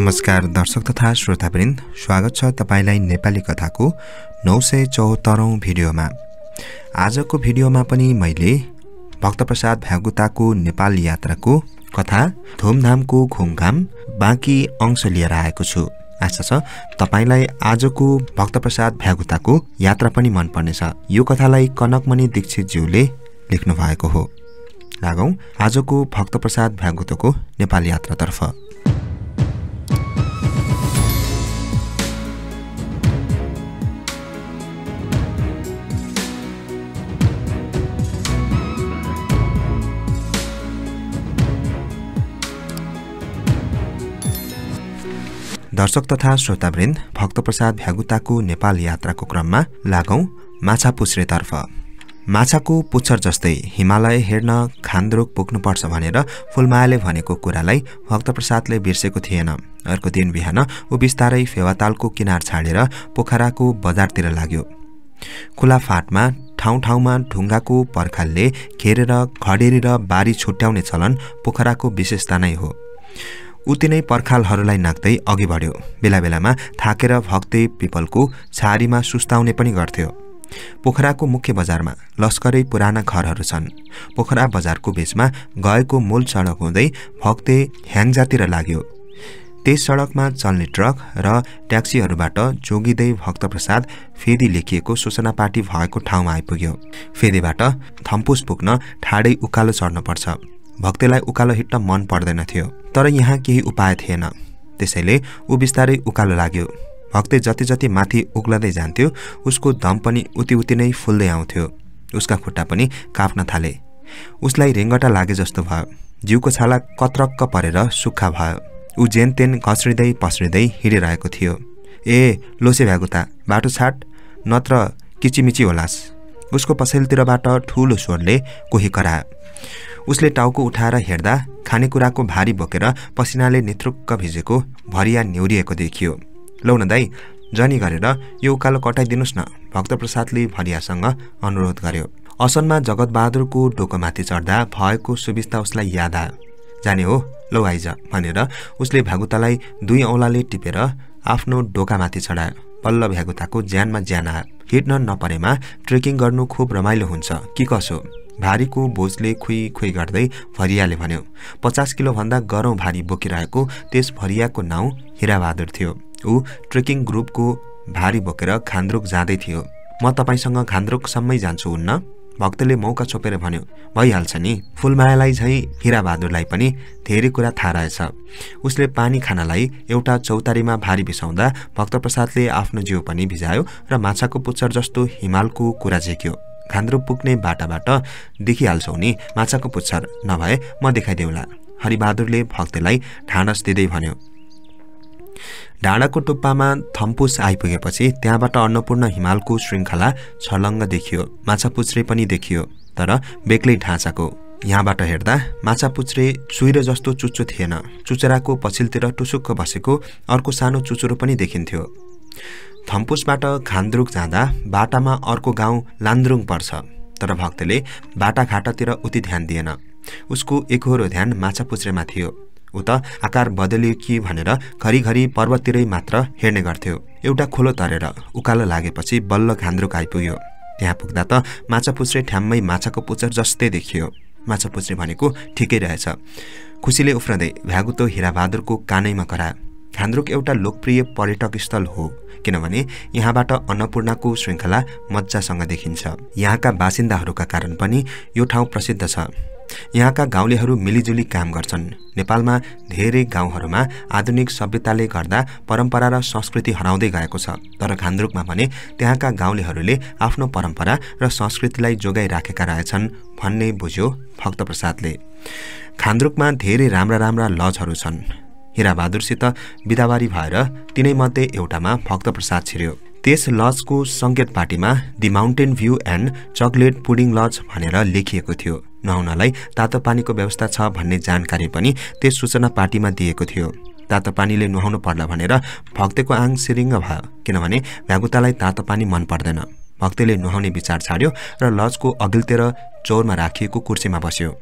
नमस्कार दर्शक तथा श्रोतावृन्द स्वागत छ तपाईँलाई नेपाली कथाको नौ सय चौहत्तरौँ भिडियोमा आजको भिडियोमा पनि मैले भक्तप्रसाद भ्यागुताको नेपाल यात्राको कथा धुमधामको घुमघाम बाँकी अंश लिएर आएको छु आशा छ तपाईँलाई आजको भक्तप्रसाद भ्यागुताको यात्रा पनि मनपर्नेछ यो कथालाई कनकमणि दीक्षितज्यूले लेख्नु भएको हो लागौँ आजको भक्तप्रसाद भ्यागुतोको नेपाल यात्रातर्फ दर्शक तथा श्रोतावृन्द भक्तप्रसाद भ्यागुताको नेपाल यात्राको क्रममा लागौँ माछा पुछ्रेतर्फ माछाको पुच्छर जस्तै हिमालय हेर्न खान्द्रोक पुग्नुपर्छ भनेर फुलमायाले भनेको कुरालाई भक्तप्रसादले बिर्सेको थिएन अर्को दिन बिहान ऊ बिस्तारै फेवातालको किनार छाडेर पोखराको बजारतिर लाग्यो खुला फाटमा ठाउँ ठाउँमा ढुङ्गाको पर्खालले घेरेर खडेरी बारी छुट्याउने चलन पोखराको विशेषता नै हो उति नै पर्खालहरूलाई नाक्दै अघि बढ्यो बेला बेलामा थाकेर भक्ते पिपलको छारीमा सुस्ताउने पनि गर्थ्यो पोखराको मुख्य बजारमा लस्करै पुराना घरहरू छन् पोखरा बजारको बेचमा गएको मूल सडक हुँदै भक्ते ह्याङ्जातिर लाग्यो त्यस सडकमा चल्ने ट्रक र ट्याक्सीहरूबाट जोगिँदै भक्तप्रसाद फेदी लेखिएको सूचना भएको ठाउँमा आइपुग्यो फेदीबाट थम्पुस पुग्न ठाडै उकालो चढ्नुपर्छ भक्तेलाई उकालो हिँड्न मन पर्दैनथ्यो तर यहाँ केही उपाय थिएन त्यसैले ऊ बिस्तारै उकालो लाग्यो भक्ते जति जति माथि उक्लदै जान्थ्यो उसको दम पनि उति उति नै फुल्दै आउँथ्यो उसका खुट्टा पनि काप्न थाले उसलाई रेङ्गटा लागे जस्तो भयो जिउको छाला कत्रक्क परेर सुक्खा भयो ऊ जेनतेन घस्रिँदै पस्रिँदै हिँडिरहेको थियो ए लोसे भ्यागुता बाटो छाट नत्र किचिमिची होलास् उसको पसेलतिरबाट ठुलो स्वरले कोही करायो उसले टाउको उठाएर हेर्दा खानेकुराको भारी बोकेर पसिनाले नेत्रुक्क भिजेको भरिया न्युरिएको देखियो लौन दाई जनी गरेर यो उकालो कटाइदिनुहोस् न भक्तप्रसादले भरियासँग अनुरोध गर्यो असनमा जगतबहादुरको डोकोमाथि चढ्दा भएको सुविस्ता उसलाई याद आयो जाने हो लौ आइज भनेर उसले भ्यागुतालाई दुई औँलाले टिपेर आफ्नो डोकामाथि चढायो पल्ल भ्यागुताको ज्यानमा ज्यान आयो हिँड्न नपरेमा ट्रेकिङ गर्नु खुब रमाइलो हुन्छ कि कसो भारीको भोजले खुइ खुइ गर्दै भरियाले भन्यो पचास किलोभन्दा गरौँ भारी बोकिरहेको त्यस भरियाको नाउँ हिराबहादुर थियो ऊ ट्रेकिङ ग्रुपको भारी बोकेर खान्द्रुक जाँदै थियो म तपाईँसँग खान्द्रुकसम्मै जान्छु हुन्न भक्तले मौका छोपेर भन्यो भइहाल्छ नि फुलमायालाई झैँ हिराबहादुरलाई पनि धेरै कुरा थाहा रहेछ उसले पानी खानलाई एउटा चौतारीमा भारी बिसाउँदा भक्तप्रसादले आफ्नो जिउ पनि भिजायो र माछाको पुच्छर जस्तो हिमालको कुरा झेक्यो खान्द्रो पुग्ने बाटाबाट देखिहाल्छौ नि माछाको पुच्छर नभए म देखाइदेऊला हरिबहादुरले भक्तलाई ढाँडस दिँदै भन्यो ढाँडाको टुप्पामा थम्पुस आइपुगेपछि त्यहाँबाट अन्नपूर्ण हिमालको श्रृङ्खला छलङ्ग देखियो माछापुच्रे पनि देखियो तर बेग्लै ढाँचाको यहाँबाट हेर्दा माछापुच्रे चुइरो जस्तो चुच्चो थिएन चुचराको पछिल्तिर टुसुक्क बसेको अर्को सानो चुचुरो पनि देखिन्थ्यो थम्पुसबाट खान्द्रुक जाँदा बाटामा अर्को गाउँ लान्द्रुङ पर्छ तर भक्तले बाटाघाटातिर उति ध्यान दिएन उसको एकहोरो ध्यान माछा पुच्रेमा थियो त आकार बदलियो कि भनेर घरिघरि पर्वततिरै मात्र हेर्ने गर्थ्यो एउटा खोलो तरेर उकालो लागेपछि बल्ल घान्द्रुक आइपुग्यो त्यहाँ पुग्दा त माछापुच्रे ठ्याम्मै माछाको पुच्छर जस्तै देखियो माछापुच्रे भनेको ठिकै रहेछ खुसीले उफ्रँदै भ्यागुतो हिराबहादुरको कानैमा करा घान्द्रुक एउटा लोकप्रिय पर्यटक स्थल हो किनभने यहाँबाट अन्नपूर्णको श्रृङ्खला मजासँग देखिन्छ यहाँका बासिन्दाहरूका कारण पनि यो ठाउँ प्रसिद्ध छ यहाँका गाउँलेहरू मिलिजुली काम गर्छन् नेपालमा धेरै गाउँहरूमा आधुनिक सभ्यताले गर्दा परम्परा र संस्कृति हराउँदै गएको छ तर घान्द्रुकमा भने त्यहाँका गाउँलेहरूले आफ्नो परम्परा र संस्कृतिलाई जोगाइराखेका रहेछन् भन्ने बुझ्यो भक्तप्रसादले खान्द्रुकमा धेरै राम्रा राम्रा लजहरू छन् हिराबहादुरसित बिदाबारी भएर तिनैमध्ये एउटामा प्रसाद छिर्यो त्यस लजको सङ्केत पार्टीमा the mountain view and chocolate pudding lodge भनेर लेखिएको थियो नुहाउनलाई तातो पानीको व्यवस्था छ भन्ने जानकारी पनि त्यस सूचना पार्टीमा दिएको थियो तातो पानीले नुहाउनु पर्ला भनेर भक्तको आङ सिरिङ्ग भयो किनभने भ्यागुतालाई तातो पानी मन पर्दैन भक्तले नुहाउने विचार छाड्यो र लजको अघिल्तिर चौरमा राखिएको कुर्सीमा बस्यो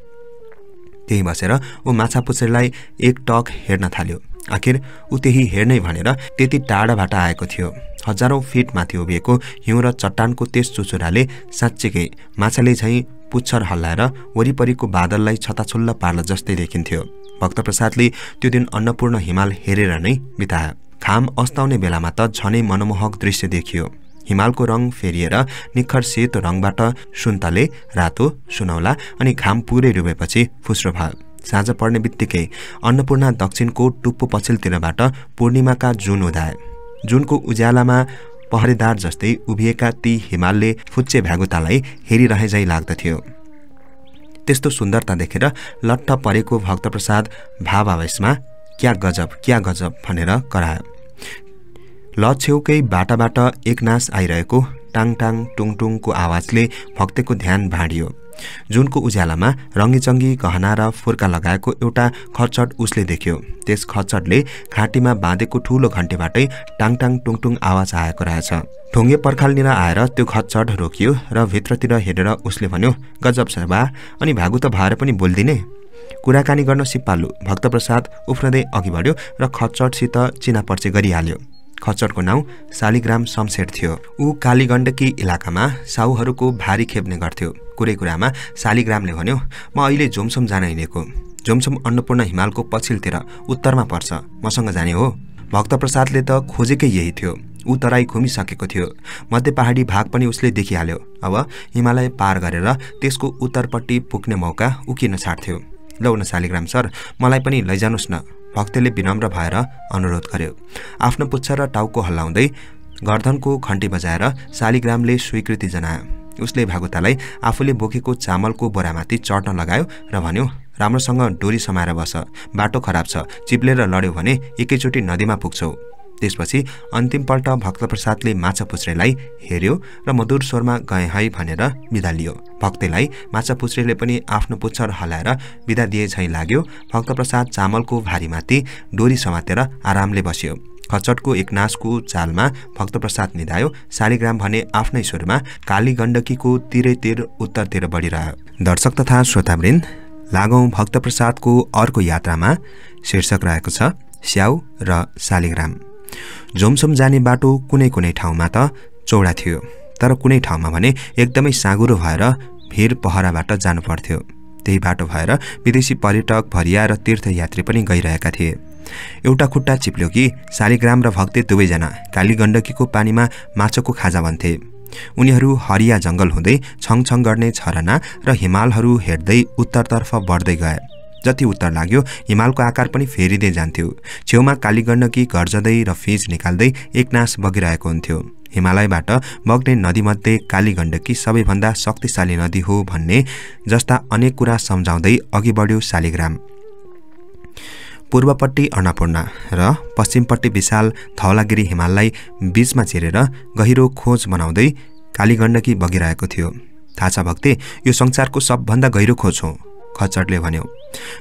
त्यही बसेर ऊ माछा पुछेरलाई एक टक हेर्न थाल्यो आखिर ऊ त्यही हेर्नै भनेर त्यति टाढाबाट आएको थियो हजारौँ माथि उभिएको हिउँ र चट्टानको त्यस चुचुराले साँच्चीकै माछाले झैँ पुच्छर हल्लाएर वरिपरिको बादललाई छताछुल्ल पार्न जस्तै देखिन्थ्यो भक्तप्रसादले त्यो दिन अन्नपूर्ण हिमाल हेरेर नै बिताए घाम अस्ताउने बेलामा त झनै मनमोहक दृश्य देखियो हिमालको रङ फेरिएर निखर सेतो रङबाट सुन्तले रातो सुनौला अनि घाम पुरै डुबेपछि फुस्रो भयो साँझ पर्ने बित्तिकै अन्नपूर्ण दक्षिणको टुप्पो पछिल्तिरबाट पूर्णिमाका जुन उदाए जुनको उज्यालामा पहरेदार जस्तै उभिएका ती हिमालले फुच्चे भ्यागुतालाई हेरिरहेझै लाग्दथ्यो त्यस्तो सुन्दरता देखेर लट्ठ परेको भक्तप्रसाद भावावेशमा क्या गजब क्या गजब भनेर करायो ल बाटाबाट एकनास आइरहेको टाङटाङ टुङटुङको आवाजले भक्तको ध्यान भाँडियो जुनको उज्यालामा रङ्गीचङ्गी गहना र फुर्का लगाएको एउटा खचड उसले देख्यो त्यस खचडले घाँटीमा बाँधेको ठुलो घन्टेबाटै टाङटाङ टुङटुङ आवाज आएको रहेछ ढुङ्गे पर्खालनिर आएर त्यो खचड रोकियो र भित्रतिर हेरेर उसले भन्यो गजब छ बा अनि भागु त भएर पनि बोलिदिने कुराकानी गर्न सिपालु भक्तप्रसाद उफ्रदै अघि बढ्यो र खचडसित चिनापर्चे गरिहाल्यो खच्चरको नाउँ शालिग्राम शमशेर थियो ऊ कालीगण्डकी इलाकामा साहुहरूको भारी खेप्ने गर्थ्यो कुरै कुरामा शालिग्रामले भन्यो म अहिले झोमसोम जान हिँडेको झोमसोम अन्नपूर्ण हिमालको पछिल्लोतिर उत्तरमा पर्छ मसँग जाने हो भक्तप्रसादले त खोजेकै यही थियो ऊ तराई घुमिसकेको थियो मध्य पहाडी भाग पनि उसले देखिहाल्यो अब हिमालय पार गरेर त्यसको उत्तरपट्टि पुग्ने मौका उकिन छाड्थ्यो लौ न शालिग्राम सर मलाई पनि लैजानुहोस् न भक्तले विनम्र भएर अनुरोध गर्यो आफ्नो पुच्छर र टाउको हल्लाउँदै गर्दनको खन्टी बजाएर शालिग्रामले स्वीकृति जनायो उसले भागुतालाई आफूले बोकेको चामलको बोरामाथि चढ्न लगायो र भन्यो राम्रोसँग डोरी समाएर बस बाटो खराब छ चिप्लेर लड्यो भने एकैचोटि नदीमा पुग्छौ त्यसपछि अन्तिमपल्ट भक्तप्रसादले माछा पुछ्रेलाई हेऱ्यो र मधुर स्वरमा गए है भनेर बिदा लियो भक्तेलाई माछा पुछ्रेले पनि आफ्नो पुच्छर हलाएर बिदा दिए झैँ लाग्यो भक्तप्रसाद चामलको भारीमाथि डोरी समातेर आरामले बस्यो खचटको एक नासको चालमा भक्तप्रसाद निधायो शालिग्राम भने आफ्नै स्वरमा काली गण्डकीको तिरैतिर उत्तरतिर बढिरह्यो दर्शक तथा श्रोतावृन्द लागौँ भक्तप्रसादको अर्को यात्रामा शीर्षक रहेको छ स्याउ र शालिग्राम झुमसुम जाने बाटो कुनै कुनै ठाउँमा त चौडा थियो तर कुनै ठाउँमा भने एकदमै साँगुरो भएर भिर पहराबाट जानु पर्थ्यो त्यही बाटो भएर विदेशी पर्यटक भरिया र तीर्थयात्री पनि गइरहेका थिए एउटा खुट्टा चिप्ल्यो कि शालिग्राम र भक्ते दुवैजना काली गण्डकीको पानीमा माछाको खाजा भन्थे उनीहरू हरिया जङ्गल हुँदै छङछङ गर्ने छरना र हिमालहरू हेर्दै उत्तरतर्फ बढ्दै गए जति उत्तर लाग्यो हिमालको आकार पनि फेरिँदै जान्थ्यो छेउमा कालीगण्डकी घर्जदै र फिज निकाल्दै एकनाश बगिरहेको हुन्थ्यो हिमालयबाट बग्ने नदीमध्ये कालीगण्डकी सबैभन्दा शक्तिशाली नदी हो भन्ने जस्ता अनेक कुरा सम्झाउँदै अघि बढ्यो शालिग्राम पूर्वपट्टि अन्नपूर्ण र पश्चिमपट्टि विशाल धौलागिरी हिमाललाई बीचमा चिरेर गहिरो खोज बनाउँदै कालीगण्डकी बगिरहेको थियो थाहा छ भक्ते यो संसारको सबभन्दा गहिरो खोज हो खच्चडले भन्यो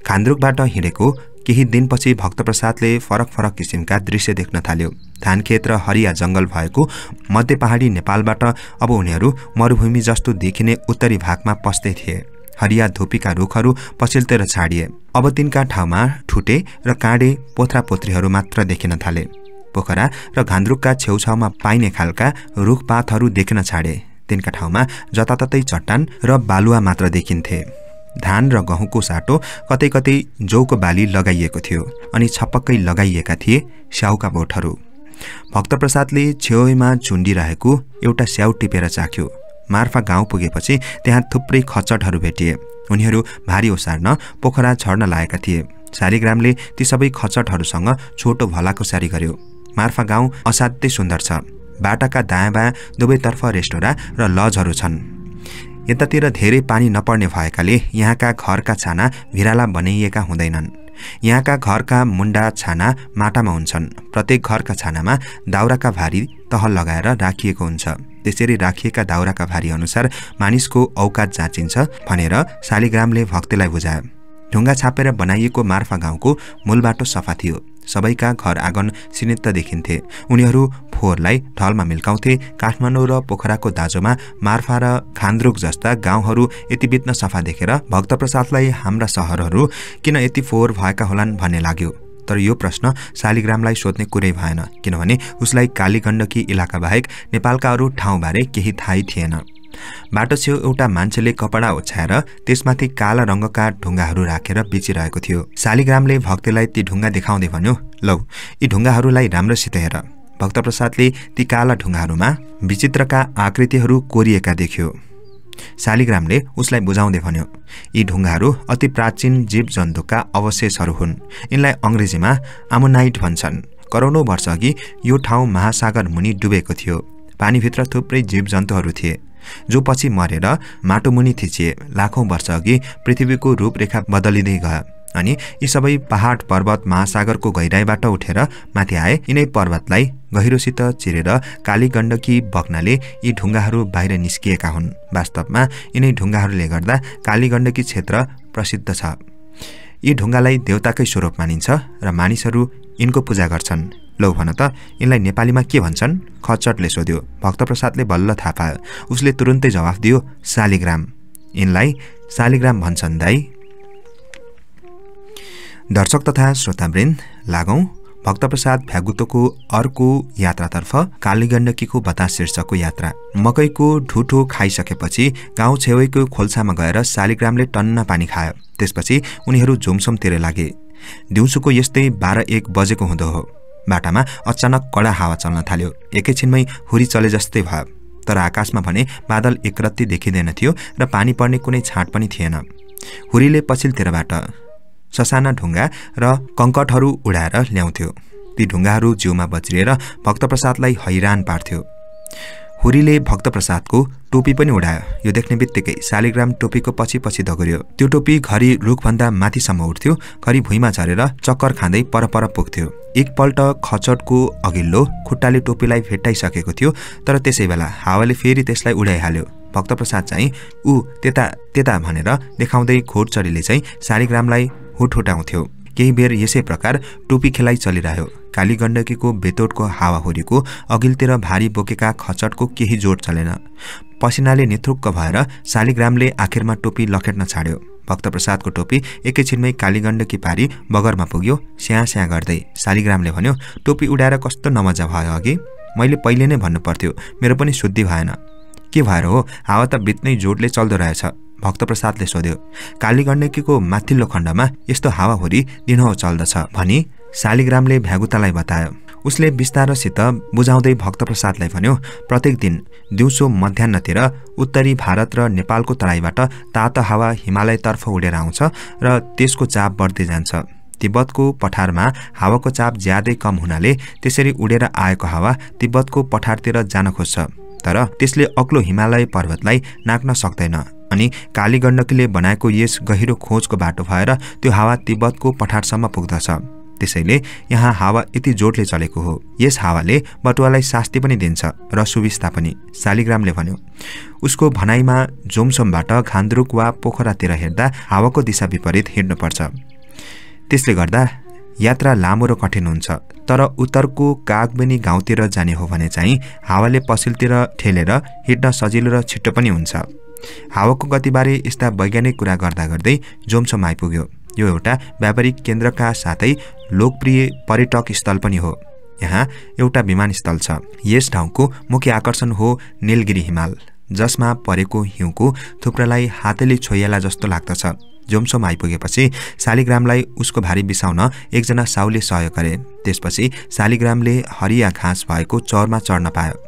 खान्द्रुकबाट हिँडेको केही दिनपछि भक्तप्रसादले फरक फरक किसिमका दृश्य देख्न थाल्यो धानखेत र हरिया जङ्गल भएको मध्य पहाडी नेपालबाट अब उनीहरू मरुभूमि जस्तो देखिने उत्तरी भागमा पस्दै थिए हरिया धोपीका रुखहरू पछिल्तिर छाडिए अब तिनका ठाउँमा ठुटे र काँडे पोथ्रा पोथ्रीहरू मात्र देखिन थाले पोखरा र घान्द्रुकका छेउछाउमा पाइने खालका रुखपातहरू देख्न छाडे तिनका ठाउँमा जताततै चट्टान र बालुवा मात्र देखिन्थे धान र गहुँको साटो कतै कतै जौको बाली लगाइएको थियो अनि छपक्कै लगाइएका थिए स्याउका बोटहरू भक्तप्रसादले छेउमा झुन्डिरहेको एउटा स्याउ टिपेर चाख्यो मार्फा गाउँ पुगेपछि त्यहाँ थुप्रै खचटहरू भेटिए उनीहरू भारी ओसार्न पोखरा छर्न लागेका थिए शालिग्रामले ती सबै खचटहरूसँग छोटो सारी गर्यो मार्फा गाउँ असाध्यै सुन्दर छ बाटाका दायाँ बायाँ दुवैतर्फ रेस्टोरा र लजहरू छन् यतातिर धेरै पानी नपर्ने भएकाले यहाँका घरका छाना भिराला बनाइएका हुँदैनन् यहाँका घरका मुन्डा छाना माटामा हुन्छन् प्रत्येक घरका छानामा दाउराका भारी तह लगाएर राखिएको हुन्छ त्यसरी राखिएका दाउराका भारी अनुसार मानिसको औकात जाँचिन्छ भनेर शालिग्रामले भक्तिलाई बुझाए ढुङ्गा छापेर बनाइएको मार्फा गाउँको मूल बाटो सफा थियो सबैका घर आँगन सीमित देखिन्थे उनीहरू फोहोरलाई ढलमा मिल्काउँथे काठमाडौँ र पोखराको दाजुमा मार्फा र खान्द्रुक जस्ता गाउँहरू यति बित्न सफा देखेर भक्तप्रसादलाई हाम्रा सहरहरू किन यति फोहोर भएका होलान् भन्ने लाग्यो तर यो प्रश्न शालिग्रामलाई सोध्ने कुरै भएन किनभने उसलाई कालीगण्डकी इलाका बाहेक नेपालका अरू ठाउँबारे केही थाहै थिएन बाटो छेउ एउटा मान्छेले कपडा ओछ्याएर त्यसमाथि काला रङ्गका ढुङ्गाहरू राखेर बेचिरहेको थियो शालिग्रामले भक्तलाई ती ढुङ्गा देखाउँदै भन्यो लौ यी ढुङ्गाहरूलाई राम्रोसित हेर भक्तप्रसादले ती काला ढुङ्गाहरूमा विचित्रका आकृतिहरू कोरिएका देख्यो शालिग्रामले उसलाई बुझाउँदै भन्यो यी ढुङ्गाहरू अति प्राचीन जीव जन्तुका अवशेषहरू हुन् यिनलाई अङ्ग्रेजीमा आमोनाइट भन्छन् करोडौँ वर्षअघि यो ठाउँ महासागर मुनि डुबेको थियो पानीभित्र थुप्रै जीवजन्तुहरू थिए जो पछि मरेर माटोमुनि थिचिए लाखौँ वर्षअघि पृथ्वीको रूपरेखा बदलिँदै गयो अनि यी सबै पहाड पर्वत महासागरको गहिराईबाट उठेर माथि आए यिनै पर्वतलाई गहिरोसित चिरेर काली गण्डकी बग्नाले यी ढुङ्गाहरू बाहिर निस्किएका हुन् वास्तवमा यिनै ढुङ्गाहरूले गर्दा काली गण्डकी क्षेत्र प्रसिद्ध छ यी ढुङ्गालाई देवताकै स्वरूप मानिन्छ र मानिसहरू यिनको पूजा गर्छन् लौ भन त यिनलाई नेपालीमा के भन्छन् खचटले सोध्यो भक्तप्रसादले बल्ल थाहा पायो उसले तुरुन्तै जवाफ दियो शालिग्राम यिनलाई शालिग्राम भन्छन् दाई दर्शक तथा श्रोतावृन्द लागौँ भक्तप्रसाद भ्यागुतोको अर्को यात्रातर्फ कालीगण्डकीको बतास शीर्षकको यात्रा मकैको ढुठो खाइसकेपछि गाउँ छेवैको खोल्सामा गएर शालिग्रामले टन्न पानी खायो त्यसपछि उनीहरू झुमसुमतिर लागे दिउँसोको यस्तै बाह्र एक बजेको हुँदो हो बाटामा अचानक कडा हावा चल्न थाल्यो एकैछिनमै हुरी चले जस्तै भयो तर आकाशमा भने बादल एकरत्ती देखिँदैन थियो र पानी पर्ने कुनै छाँट पनि थिएन हुरीले पछिल्तिरबाट ससाना ढुङ्गा र कङ्कटहरू उडाएर ल्याउँथ्यो ती ढुङ्गाहरू जिउमा बज्रिएर भक्तप्रसादलाई हैरान पार्थ्यो हुरीले भक्तप्रसादको टोपी पनि उडायो यो देख्ने बित्तिकै शालिग्राम टोपीको पछि पछि धगर्यो त्यो टोपी घरि रुखभन्दा माथिसम्म उठ्थ्यो घरि भुइँमा झरेर चक्कर खाँदै परपर पुग्थ्यो एकपल्ट खचटको अघिल्लो खुट्टाले टोपीलाई भेट्टाइसकेको थियो तर त्यसै बेला हावाले फेरि त्यसलाई उडाइहाल्यो भक्तप्रसाद चाहिँ ऊ त्यता त्यता भनेर देखाउँदै घोडचरीले चाहिँ शालिग्रामलाई हुटहुटाउँथ्यो केही बेर यसै प्रकार टोपी खेलाइ चलिरह्यो कालीगण्डकीको गण्डकीको बेतोटको हावाहुरीको अघिल्तिर भारी बोकेका खचटको केही जोड चलेन पसिनाले निथुक्क भएर शालिग्रामले आखिरमा टोपी लखेट्न छाड्यो भक्तप्रसादको टोपी एकैछिनमै कालीगण्डकी पारी बगरमा पुग्यो स्याहाँ स्याहाँ गर्दै शालिग्रामले भन्यो टोपी उडाएर कस्तो नमजा भयो अघि मैले पहिले नै भन्नुपर्थ्यो मेरो पनि शुद्धि भएन के भएर हो हावा त बित्नै जोडले चल्दो रहेछ भक्तप्रसादले सोध्यो कालीगण्डकीको माथिल्लो खण्डमा यस्तो हावाहुरी दिनहो चल्दछ भनी शालिग्रामले भ्यागुतालाई बतायो उसले बिस्तारोसित बुझाउँदै भक्तप्रसादलाई भन्यो प्रत्येक दिन दिउँसो मध्याहतिर उत्तरी भारत र नेपालको तराईबाट तातो हावा हिमालयतर्फ उडेर आउँछ र त्यसको चाप बढ्दै जान्छ तिब्बतको पठारमा हावाको चाप ज्यादै कम हुनाले त्यसरी उडेर आएको हावा तिब्बतको पठारतिर जान खोज्छ तर त्यसले अग्लो हिमालय पर्वतलाई नाक्न सक्दैन अनि कालीगण्डकीले बनाएको यस गहिरो खोजको बाटो भएर त्यो हावा तिब्बतको पठारसम्म पुग्दछ त्यसैले यहाँ हावा यति जोडले चलेको हो यस हावाले बटुवालाई शास्ति पनि दिन्छ र सुविस्ता पनि शालिग्रामले भन्यो उसको भनाइमा जोमसोमबाट घान्द्रुक वा पोखरातिर हेर्दा हावाको दिशा विपरीत हिँड्नुपर्छ त्यसले गर्दा यात्रा लामो र कठिन हुन्छ तर उत्तरको कागबेनी गाउँतिर जाने हो भने चाहिँ हावाले पछिल्तिर ठेलेर हिँड्न सजिलो र छिट्टो पनि हुन्छ हावाको गतिबारे यस्ता वैज्ञानिक कुरा गर्दा गर्दै जोमसम्म आइपुग्यो यो एउटा व्यापारिक केन्द्रका साथै लोकप्रिय पर्यटक स्थल पनि हो यहाँ एउटा विमानस्थल छ यस ठाउँको मुख्य आकर्षण हो निलगिरी हिमाल जसमा परेको हिउँको थुप्रालाई हातेले छोइएला जस्तो लाग्दछ जोमसोम आइपुगेपछि शालिग्रामलाई उसको भारी बिसाउन एकजना साउले सहयोग गरे त्यसपछि शालिग्रामले हरिया घाँस भएको चरमा चढ्न पायो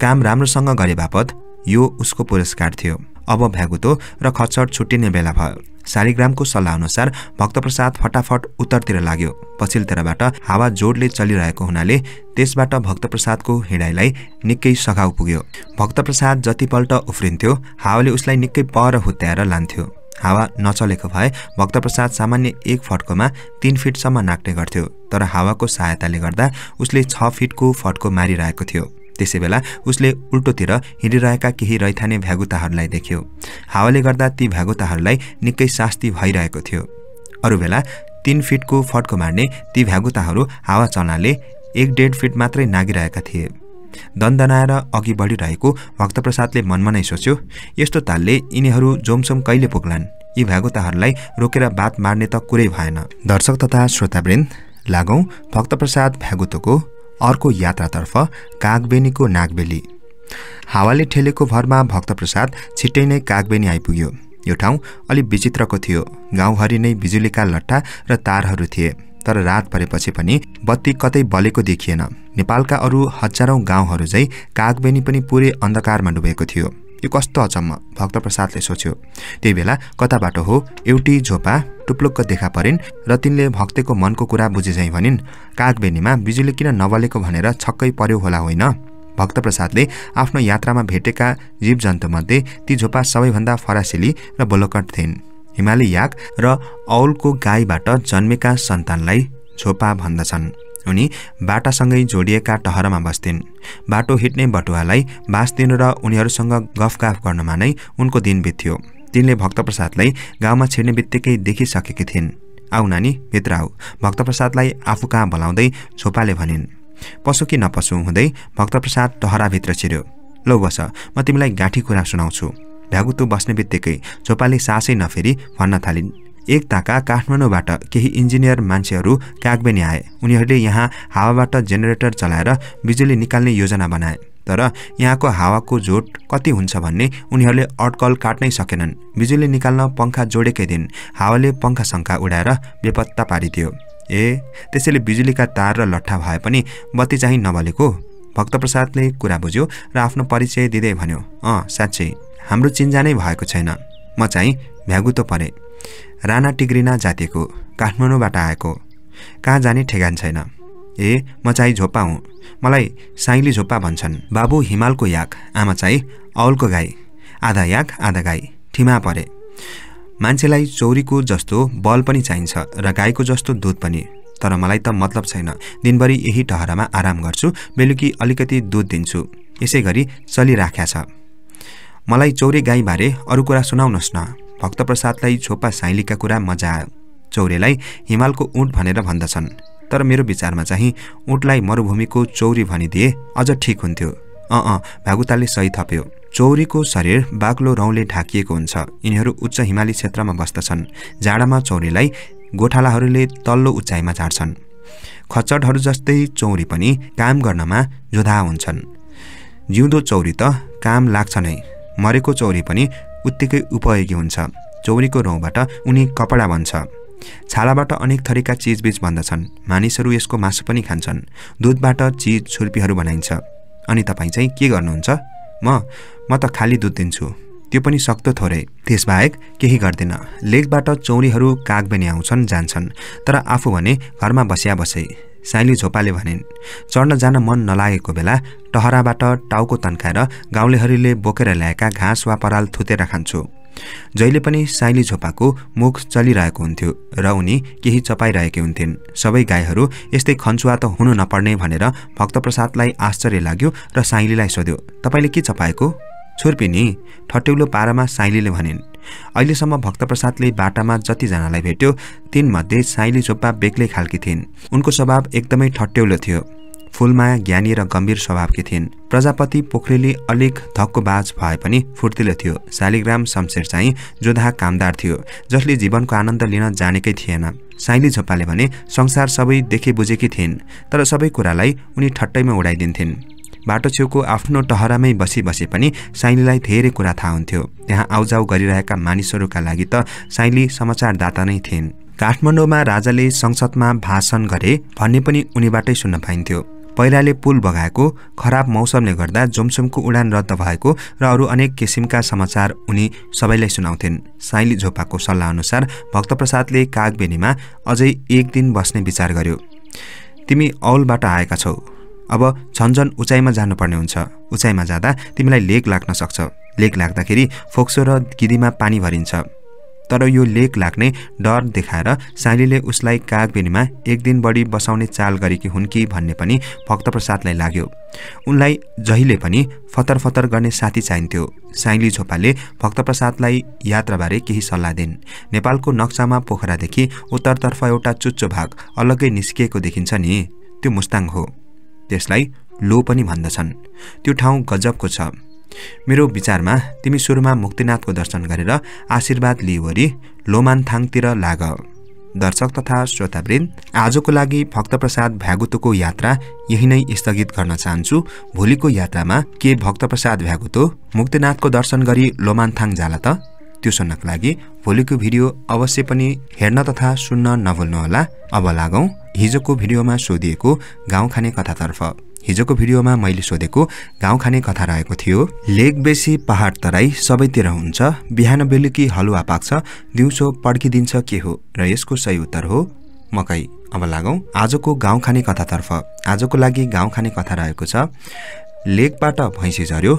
काम राम्रोसँग गरे बापत यो उसको पुरस्कार थियो अब भ्यागुतो र खचड छुट्टिने बेला भयो शालिग्रामको सल्लाहअनुसार भक्तप्रसाद फटाफट उत्तरतिर लाग्यो पछिल्लोतिरबाट हावा जोडले चलिरहेको हुनाले त्यसबाट भक्तप्रसादको हिँडाइलाई निकै सघाउ पुग्यो भक्तप्रसाद जतिपल्ट उफ्रिन्थ्यो हावाले उसलाई निकै पर हुत्याएर लान्थ्यो हावा नचलेको भए भक्तप्रसाद सामान्य एक फटकोमा तिन फिटसम्म नाक्ने गर्थ्यो तर हावाको सहायताले गर्दा उसले छ फिटको फटको मारिरहेको थियो त्यसै बेला उसले उल्टोतिर हिँडिरहेका केही रैथाने भ्यागुताहरूलाई देख्यो हावाले गर्दा ती भ्यागुताहरूलाई निकै शास्ति भइरहेको थियो अरू बेला तिन फिटको फड्को मार्ने ती भ्यागुताहरू हावा चल्नाले एक डेढ फिट मात्रै नागिरहेका थिए दन्दनाएर अघि बढिरहेको भक्तप्रसादले मनमनै सोच्यो यस्तो तालले यिनीहरू जोमसोम कहिले पुग्लान् यी भ्यागुताहरूलाई रोकेर बात मार्ने त कुरै भएन दर्शक तथा श्रोतावृन्द लागौँ भक्तप्रसाद भ्यागुतोको अर्को यात्रातर्फ कागबेनीको नागबेली हावाले ठेलेको भरमा भक्तप्रसाद छिट्टै नै कागबेनी आइपुग्यो यो ठाउँ अलि विचित्रको थियो गाउँभरि नै बिजुलीका लट्ठा र तारहरू थिए तर रात परेपछि पनि बत्ती कतै बलेको देखिएन नेपालका अरू हजारौँ गाउँहरू झै कागबेनी पनि पुरै अन्धकारमा डुबेको थियो यो कस्तो अचम्म भक्तप्रसादले सोच्यो त्यही बेला कताबाट हो एउटी झोपा टुप्लुक्क देखा परिन् र तिनले भक्तेको मनको कुरा बुझिझैँ भनिन् कागबेनीमा बिजुली किन नबलेको भनेर छक्कै पर्यो होला होइन भक्तप्रसादले आफ्नो यात्रामा भेटेका जीव जन्तुमध्ये ती झोपा सबैभन्दा फरासिली र बोलोकट थिइन् हिमाली याक र औलको गाईबाट जन्मेका सन्तानलाई झोपा भन्दछन् उनी बाटासँगै जोडिएका टहरमा बस्थिन् बाटो हिँड्ने बटुवालाई बाँस दिनु र उनीहरूसँग गफगाफ गर्नमा नै उनको दिन बित्थ्यो तिनले भक्तप्रसादलाई गाउँमा छिर्ने बित्तिकै देखिसकेकी थिइन् आऊ नानी भित्र आऊ भक्तप्रसादलाई आफू कहाँ बोलाउँदै झोपाले भनिन् पशु कि नपशु हुँदै भक्तप्रसाद टहराभित्र छिर्यो लौ बस म तिमीलाई गाँठी कुरा सुनाउँछु भ्यागुतु बस्ने बित्तिकै झोपाले सासै नफेरी भन्न थालिन् एकताका काठमाडौँबाट केही इन्जिनियर मान्छेहरू कागबेनी आए उनीहरूले यहाँ हावाबाट जेनेरेटर चलाएर बिजुली निकाल्ने योजना बनाए तर यहाँको हावाको झोट कति हुन्छ भन्ने उनीहरूले अड्कल काट्नै सकेनन् बिजुली निकाल्न पङ्खा जोडेकै दिन हावाले पङ्खासङ्खा उडाएर बेपत्ता पारिदियो ए त्यसैले बिजुलीका तार र लट्ठा भए पनि बत्ती चाहिँ नबलेको भक्तप्रसादले कुरा बुझ्यो र आफ्नो परिचय दिँदै भन्यो अँ साँच्चै हाम्रो चिन्जानै भएको छैन म चाहिँ भ्यागुतो परेँ राणा टिग्रिना जातिको काठमाडौँबाट आएको कहाँ जाने ठेगान छैन ए म चाहिँ झोप्पा हुँ मलाई साइली झोप्पा भन्छन् बाबु हिमालको याक आमा चाहिँ औलको गाई आधा याक आधा गाई ठिमा परे मान्छेलाई चौरीको जस्तो बल पनि चाहिन्छ र गाईको जस्तो दुध पनि तर मलाई त मतलब छैन दिनभरि यही टहरामा आराम गर्छु बेलुकी अलिकति दुध दिन्छु यसै गरी चलिराख्या छ मलाई चौरी गाईबारे अरू कुरा सुनाउनुहोस् न भक्तप्रसादलाई छोपा साइलीका कुरा मजा चौरीलाई चौरेलाई हिमालको उँट भनेर भन्दछन् तर मेरो विचारमा चाहिँ उँटलाई मरुभूमिको चौरी भनिदिए अझ ठिक हुन्थ्यो अँ अँ भागुताले सही थप्यो चौरीको शरीर बाक्लो रौँले ढाकिएको हुन्छ यिनीहरू उच्च हिमाली क्षेत्रमा बस्दछन् जाडामा चौरीलाई गोठालाहरूले तल्लो उचाइमा झार्छन् खच्चडहरू जस्तै चौरी पनि काम गर्नमा जोधा हुन्छन् जिउँदो चौरी त काम लाग्छ नै मरेको चौरी पनि उत्तिकै उपयोगी हुन्छ चौरीको रौँबाट उनी कपडा बन्छ छालाबाट अनेक थरीका चिजबिज बन्दछन् मानिसहरू यसको मासु पनि खान्छन् दुधबाट चिज छुर्पीहरू बनाइन्छ अनि तपाईँ चाहिँ के गर्नुहुन्छ म म त खाली दुध दिन्छु त्यो पनि सक्दो थोरै त्यसबाहेक केही गर्दिनँ लेकबाट चौरीहरू कागबेनी आउँछन् जान्छन् तर आफू भने घरमा बस्या बसे साइली झोपाले भनिन् चढ्न जान मन नलागेको बेला टहराबाट टाउको तन्काएर गाउँलेहरूले बोकेर ल्याएका घाँस वा पराल थुतेर खान्छु जहिले पनि साइली झोपाको मुख चलिरहेको हुन्थ्यो र उनी केही चपाइरहेकी हुन्थिन् सबै गाईहरू यस्तै खन्चुवा त हुनु नपर्ने भनेर भक्तप्रसादलाई आश्चर्य लाग्यो र साइलीलाई सोध्यो तपाईँले के चपाएको छुर्पिनी ठट्यौलो पारामा साइलीले भनिन् अहिलेसम्म भक्तप्रसादले बाटामा जतिजनालाई भेट्यो तिनमध्ये साइली चोप्पा बेग्लै खालकी थिइन् उनको स्वभाव एकदमै ठट्यौलो थियो फुलमाया ज्ञानी र गम्भीर स्वभावकी थिइन् प्रजापति पोखरेली अलिक धक्कोबाज भए पनि फुर्तिलो थियो शालिग्राम शमशेर चाहिँ जोधा कामदार थियो जसले जीवनको आनन्द लिन जानेकै थिएन साइली झोप्पाले भने संसार सबै देखे बुझेकी थिइन् तर सबै कुरालाई उनी ठट्टैमा उडाइदिन्थिन् बाटो छेउको आफ्नो टहरामै बसी बसे पनि साइलीलाई धेरै कुरा थाहा हुन्थ्यो त्यहाँ आउजाउ गरिरहेका मानिसहरूका लागि त साइली समाचारदाता नै थिइन् काठमाडौँमा राजाले संसदमा भाषण गरे भन्ने पनि उनीबाटै सुन्न पाइन्थ्यो पहिलाले पुल बगाएको खराब मौसमले गर्दा जोमसोमको उडान रद्द भएको र अरू अनेक किसिमका समाचार उनी सबैलाई सुनाउँथिन् साइली झोपाको सल्लाहअनुसार भक्तप्रसादले कागबेनीमा अझै एक दिन बस्ने विचार गर्यो तिमी औलबाट आएका छौ अब झन्झन उचाइमा जानुपर्ने हुन्छ उचाइमा जाँदा तिमीलाई लेक लाग्न सक्छ लेक लाग्दाखेरि फोक्सो र गिदीमा पानी भरिन्छ तर यो लेक लाग्ने डर देखाएर साइलीले उसलाई कागबेनीमा एक दिन बढी बसाउने चाल गरेकी हुन् कि भन्ने पनि भक्तप्रसादलाई लाग्यो उनलाई जहिले पनि फतर फतर गर्ने साथी चाहिन्थ्यो साइली झोपाले भक्तप्रसादलाई यात्राबारे केही सल्लाह दिन् नेपालको नक्सामा पोखरादेखि उत्तरतर्फ एउटा चुच्चो भाग अलग्गै निस्किएको देखिन्छ नि त्यो मुस्ताङ हो त्यसलाई लो पनि भन्दछन् त्यो ठाउँ गजबको छ मेरो विचारमा तिमी सुरुमा मुक्तिनाथको दर्शन गरेर आशीर्वाद लिइवरी लोमानथाङतिर लाग दर्शक तथा श्रोतावृन्द आजको लागि भक्तप्रसाद भ्यागुतोको यात्रा यही नै स्थगित गर्न चाहन्छु भोलिको यात्रामा के भक्तप्रसाद भ्यागुतो मुक्तिनाथको दर्शन गरी लोमानथाङ जाला त त्यो सुन्नको लागि भोलिको भिडियो अवश्य पनि हेर्न तथा सुन्न नभुल्नुहोला अब लागौँ हिजोको भिडियोमा सोधिएको गाउँ खाने कथातर्फ हिजोको भिडियोमा मैले सोधेको गाउँ खाने कथा रहेको थियो लेक बेसी पहाड तराई सबैतिर हुन्छ बिहान बेलुकी हलुवा पाक्छ दिउँसो पड्किदिन्छ के हो र यसको सही उत्तर हो मकै अब लागौँ आजको गाउँ खाने कथातर्फ आजको लागि गाउँ खाने कथा रहेको छ लेकबाट भैँसी झऱ्यो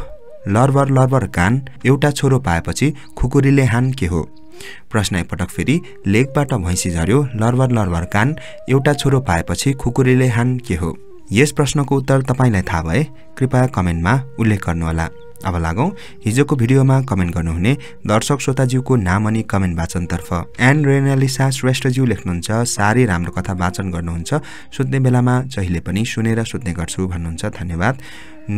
लरबर लरबर कान एउटा छोरो पाएपछि खुकुरीले हान के हो प्रश्न एकपटक फेरि लेकबाट भैँसी झर्यो लरभर लरभर कान एउटा छोरो पाएपछि खुकुरीले हान के हो यस प्रश्नको उत्तर तपाईँलाई थाहा भए कृपया कमेन्टमा उल्लेख गर्नुहोला अब लागौँ हिजोको भिडियोमा कमेन्ट गर्नुहुने दर्शक श्रोताज्यूको नाम अनि कमेन्ट वाचनतर्फ एन रेनालिसा श्रेष्ठज्यू लेख्नुहुन्छ साह्रै राम्रो कथा वाचन गर्नुहुन्छ सुत्ने बेलामा जहिले पनि सुनेर सुत्ने गर्छु भन्नुहुन्छ धन्यवाद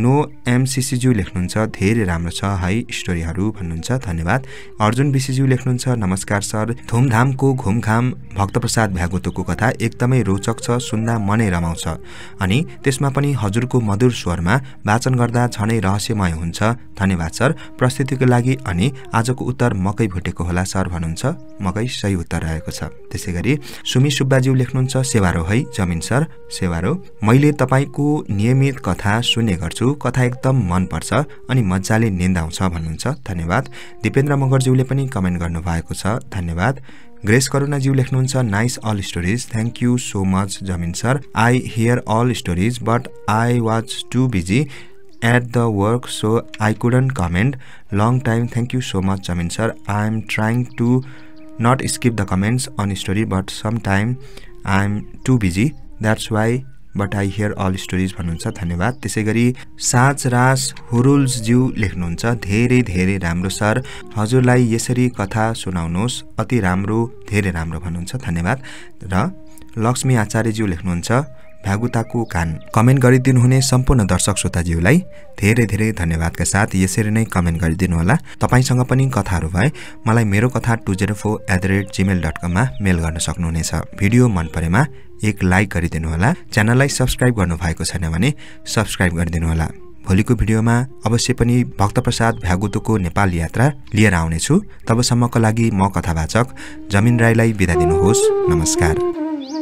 नो एमसिसिज्यू लेख्नुहुन्छ धेरै राम्रो छ है स्टोरीहरू भन्नुहुन्छ धन्यवाद अर्जुन विशिज्यू लेख्नुहुन्छ नमस्कार सर धुमधामको घुमघाम भक्तप्रसाद भ्यागोतोको कथा एकदमै रोचक छ सुन्दा मनै रमाउँछ अनि त्यसमा पनि हजुरको मधुर स्वरमा वाचन गर्दा झनै रहस्यमय हुन्छ धन्यवाद सर प्रस्तुतिको लागि अनि आजको उत्तर मकै भुटेको होला सर भन्नुहुन्छ मकै सही उत्तर रहेको छ त्यसै गरी सुमी सुब्बाज्यू लेख्नुहुन्छ सेवारो है जमिन सर सेवारो मैले तपाईँको नियमित कथा सुन्ने गर्छु छु कथा एकदम मनपर्छ अनि मजाले निन्द आउँछ भन्नुहुन्छ धन्यवाद दिपेन्द्र मगरज्यूले पनि कमेन्ट गर्नुभएको छ धन्यवाद ग्रेस करुणाज्यू लेख्नुहुन्छ nice all stories thank you so much Jamin sir I hear all stories but I was too busy at the work so I couldn't comment long time thank you so much Jamin sir I am trying to not skip the comments on story but some time I am too busy that's why but I hear all stories भन्नुहुन्छ धन्यवाद त्यसै गरी साँच रास हुरुल्सज्यू लेख्नुहुन्छ धेरै धेरै राम्रो सर हजुरलाई यसरी कथा सुनाउनुहोस् अति राम्रो धेरै राम्रो भन्नुहुन्छ धन्यवाद र लक्ष्मी आचार्यज्यू लेख्नुहुन्छ भ्यागुताको कान कमेन्ट गरिदिनु हुने सम्पूर्ण दर्शक श्रोताज्यूलाई धेरै धेरै धन्यवादका साथ यसरी नै कमेन्ट गरिदिनुहोला तपाईँसँग पनि कथाहरू भए मलाई मेरो कथा two zero four eight the rate Gmail dot कममा मेल गर्न सक्नुहुनेछ भिडियो मन परेमा एक लाइक गरिदिनुहोला च्यानललाई सब्सक्राइब गर्नुभएको छैन भने सब्सक्राइब गरिदिनुहोला भोलिको भिडियोमा अवश्य पनि भक्तप्रसाद भ्यागुतोको नेपाल यात्रा लिएर आउनेछु तबसम्मको लागि म कथावाचक जमिन राईलाई बिदा दिनुहोस् नमस्कार